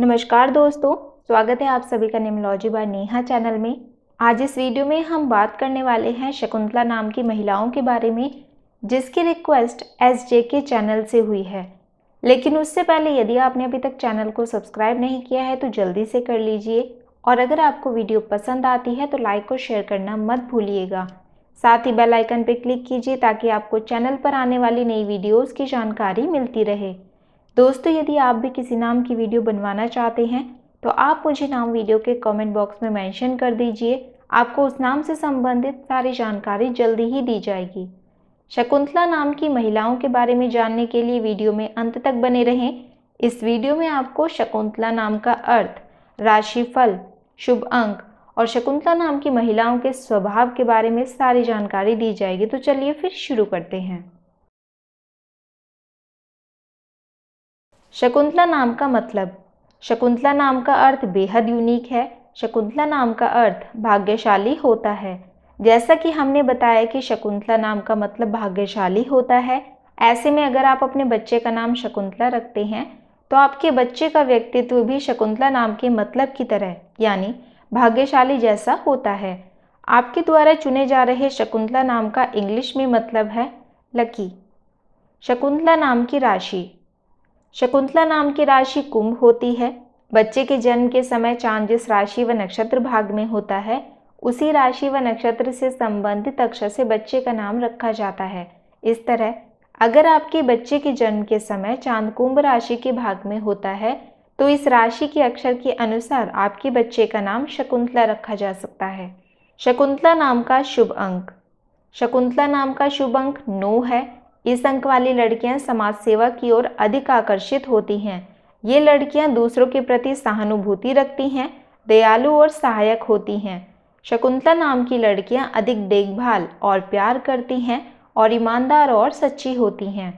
नमस्कार दोस्तों स्वागत है आप सभी का निमलॉजी बाय नेहा चैनल में आज इस वीडियो में हम बात करने वाले हैं शकुंतला नाम की महिलाओं के बारे में जिसकी रिक्वेस्ट एस जे के चैनल से हुई है लेकिन उससे पहले यदि आपने अभी तक चैनल को सब्सक्राइब नहीं किया है तो जल्दी से कर लीजिए और अगर आपको वीडियो पसंद आती है तो लाइक और शेयर करना मत भूलिएगा साथ ही बेल आइकन पर क्लिक कीजिए ताकि आपको चैनल पर आने वाली नई वीडियोस की जानकारी मिलती रहे दोस्तों यदि आप भी किसी नाम की वीडियो बनवाना चाहते हैं तो आप मुझे नाम वीडियो के कमेंट बॉक्स में मेंशन कर दीजिए आपको उस नाम से संबंधित सारी जानकारी जल्दी ही दी जाएगी शकुंतला नाम की महिलाओं के बारे में जानने के लिए वीडियो में अंत तक बने रहें इस वीडियो में आपको शकुंतला नाम का अर्थ राशिफल शुभ अंक और शकुंतला नाम की महिलाओं के स्वभाव के बारे में सारी जानकारी दी जाएगी तो चलिए फिर शुरू करते हैं शकुंतला नाम का मतलब शकुंतला नाम का अर्थ बेहद यूनिक है शकुंतला नाम का अर्थ भाग्यशाली होता है जैसा कि हमने बताया कि शकुंतला नाम का मतलब भाग्यशाली होता है ऐसे में अगर आप अपने बच्चे का नाम शकुंतला रखते हैं तो आपके बच्चे का व्यक्तित्व भी शकुंतला नाम के मतलब की तरह यानी भाग्यशाली जैसा होता है आपके द्वारा चुने जा रहे शकुंतला नाम का इंग्लिश में मतलब है लकी शकुंतला नाम की राशि शकुंतला नाम की राशि कुंभ होती है बच्चे के जन्म के समय चांद जिस राशि व नक्षत्र भाग में होता है उसी राशि व नक्षत्र से संबंधित अक्षर से बच्चे का नाम रखा जाता है इस तरह अगर आपके बच्चे के जन्म के समय चांद कुंभ राशि के भाग में होता है तो इस राशि के अक्षर के अनुसार आपके बच्चे का नाम शकुंतला रखा जा सकता है शकुंतला नाम का शुभ अंक शकुंतला नाम का शुभ अंक नौ है इस अंक वाली लड़कियां समाज सेवा की ओर अधिक आकर्षित होती हैं ये लड़कियां दूसरों के प्रति सहानुभूति रखती हैं दयालु और सहायक होती हैं शकुंतला नाम की लड़कियां अधिक देखभाल और प्यार करती हैं और ईमानदार और सच्ची होती हैं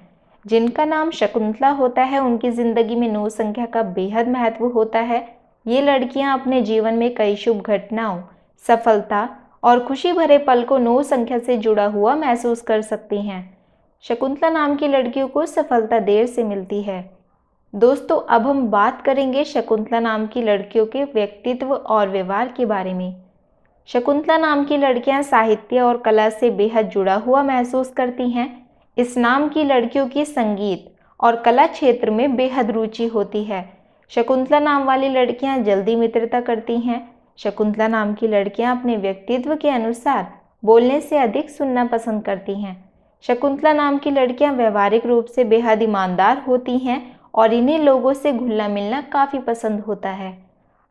जिनका नाम शकुंतला होता है उनकी ज़िंदगी में नौ संख्या का बेहद महत्व होता है ये लड़कियां अपने जीवन में कई शुभ घटनाओं सफलता और खुशी भरे पल को नौ संख्या से जुड़ा हुआ महसूस कर सकती हैं शकुंतला नाम की लड़कियों को सफलता देर से मिलती है दोस्तों अब हम बात करेंगे शकुंतला नाम की लड़कियों के व्यक्तित्व और व्यवहार के बारे में शकुंतला नाम की लड़कियां साहित्य और कला से बेहद जुड़ा हुआ महसूस करती हैं इस नाम की लड़कियों की संगीत और कला क्षेत्र में बेहद रुचि होती है शकुंतला नाम वाली लड़कियां जल्दी मित्रता करती हैं शकुंतला नाम की लड़कियां अपने व्यक्तित्व के अनुसार बोलने से अधिक सुनना पसंद करती हैं शकुंतला नाम की लड़कियां व्यवहारिक रूप से बेहद ईमानदार होती हैं और इन्हें लोगों से घुलना मिलना काफ़ी पसंद होता है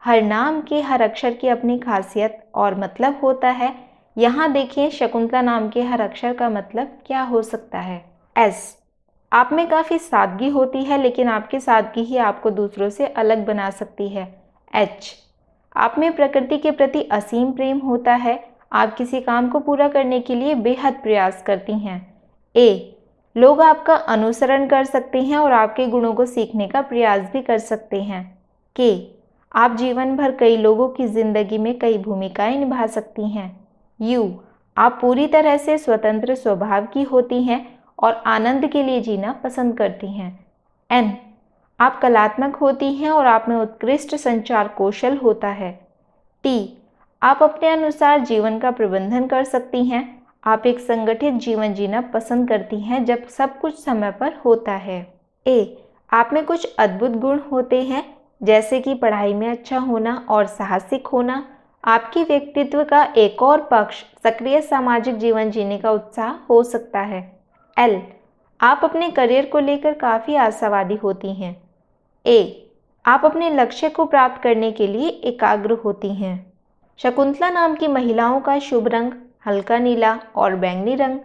हर नाम के हर अक्षर की अपनी खासियत और मतलब होता है यहाँ देखिए शकुंतला नाम के हर अक्षर का मतलब क्या हो सकता है एस आप में काफ़ी सादगी होती है लेकिन आपकी सादगी ही आपको दूसरों से अलग बना सकती है एच आप में प्रकृति के प्रति असीम प्रेम होता है आप किसी काम को पूरा करने के लिए बेहद प्रयास करती हैं ए लोग आपका अनुसरण कर सकते हैं और आपके गुणों को सीखने का प्रयास भी कर सकते हैं के आप जीवन भर कई लोगों की ज़िंदगी में कई भूमिकाएं निभा सकती हैं यू आप पूरी तरह से स्वतंत्र स्वभाव की होती हैं और आनंद के लिए जीना पसंद करती हैं एन आप कलात्मक होती हैं और आप में उत्कृष्ट संचार कौशल होता है टी आप अपने अनुसार जीवन का प्रबंधन कर सकती हैं आप एक संगठित जीवन जीना पसंद करती हैं जब सब कुछ समय पर होता है ए आप में कुछ अद्भुत गुण होते हैं जैसे कि पढ़ाई में अच्छा होना और साहसिक होना आपके व्यक्तित्व का एक और पक्ष सक्रिय सामाजिक जीवन जीने का उत्साह हो सकता है एल आप अपने करियर को लेकर काफ़ी आशावादी होती हैं ए आप अपने लक्ष्य को प्राप्त करने के लिए एकाग्र होती हैं शकुंतला नाम की महिलाओं का शुभ रंग हल्का नीला और बैंगनी रंग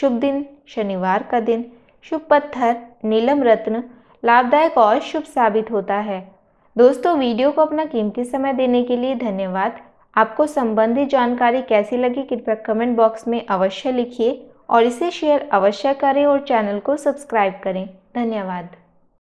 शुभ दिन शनिवार का दिन शुभ पत्थर नीलम रत्न लाभदायक और शुभ साबित होता है दोस्तों वीडियो को अपना कीमती समय देने के लिए धन्यवाद आपको संबंधित जानकारी कैसी लगी कृपया कमेंट बॉक्स में अवश्य लिखिए और इसे शेयर अवश्य करें और चैनल को सब्सक्राइब करें धन्यवाद